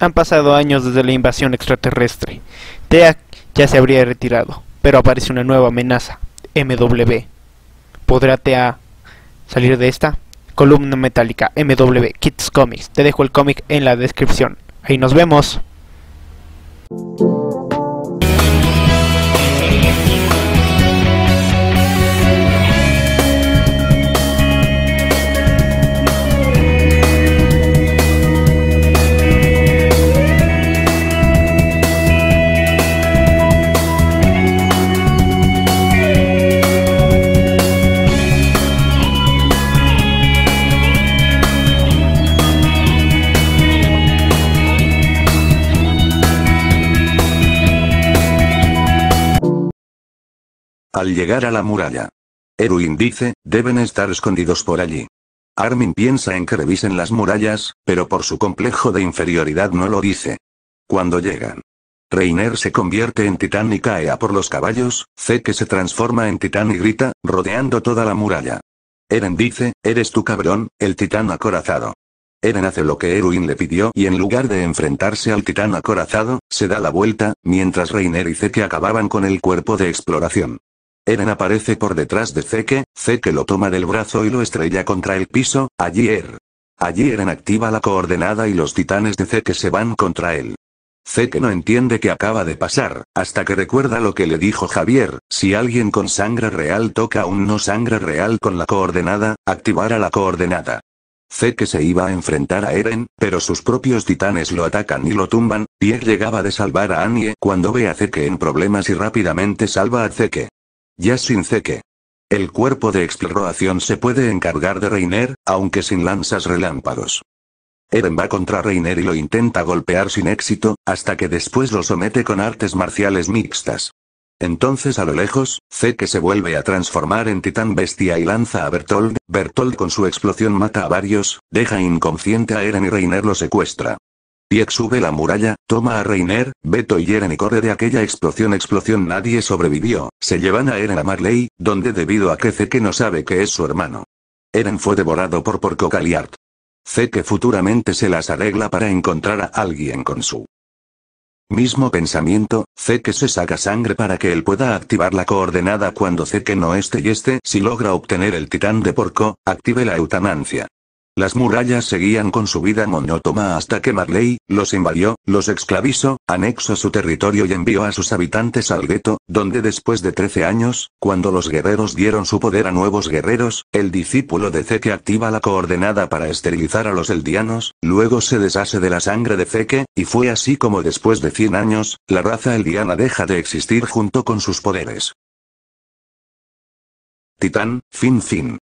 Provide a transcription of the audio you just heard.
Han pasado años desde la invasión extraterrestre. Teak ya se habría retirado, pero aparece una nueva amenaza, MW. ¿Podrá TEA salir de esta? Columna metálica MW Kids Comics. Te dejo el cómic en la descripción. Ahí nos vemos. al llegar a la muralla. Erwin dice, deben estar escondidos por allí. Armin piensa en que revisen las murallas, pero por su complejo de inferioridad no lo dice. Cuando llegan. Reiner se convierte en titán y cae a por los caballos, Zeke se transforma en titán y grita, rodeando toda la muralla. Eren dice, eres tu cabrón, el titán acorazado. Eren hace lo que Erwin le pidió y en lugar de enfrentarse al titán acorazado, se da la vuelta, mientras Reiner y Zeke acababan con el cuerpo de exploración. Eren aparece por detrás de Zeke, Zeke lo toma del brazo y lo estrella contra el piso, allí Er. Allí Eren activa la coordenada y los titanes de Zeke se van contra él. Zeke no entiende qué acaba de pasar, hasta que recuerda lo que le dijo Javier, si alguien con sangre real toca un no sangre real con la coordenada, activará la coordenada. Zeke se iba a enfrentar a Eren, pero sus propios titanes lo atacan y lo tumban, Pierre llegaba de salvar a Annie cuando ve a Zeke en problemas y rápidamente salva a Zeke. Ya sin ceque. El cuerpo de exploración se puede encargar de Reiner, aunque sin lanzas relámpagos. Eren va contra Reiner y lo intenta golpear sin éxito, hasta que después lo somete con artes marciales mixtas. Entonces a lo lejos, Zeke se vuelve a transformar en titán bestia y lanza a Bertold, Bertold con su explosión mata a varios, deja inconsciente a Eren y Reiner lo secuestra. Pieck sube la muralla, toma a Reiner, Beto y Eren y corre de aquella explosión explosión nadie sobrevivió, se llevan a Eren a Marley, donde debido a que Zeke no sabe que es su hermano. Eren fue devorado por Porco Caliart. que futuramente se las arregla para encontrar a alguien con su mismo pensamiento, que se saca sangre para que él pueda activar la coordenada cuando que no esté y este si logra obtener el titán de Porco, active la eutanancia. Las murallas seguían con su vida monótona hasta que Marley, los invadió, los esclavizó, anexó su territorio y envió a sus habitantes al gueto, donde después de 13 años, cuando los guerreros dieron su poder a nuevos guerreros, el discípulo de Zeke activa la coordenada para esterilizar a los eldianos, luego se deshace de la sangre de Zeke, y fue así como después de 100 años, la raza eldiana deja de existir junto con sus poderes. Titán, fin fin.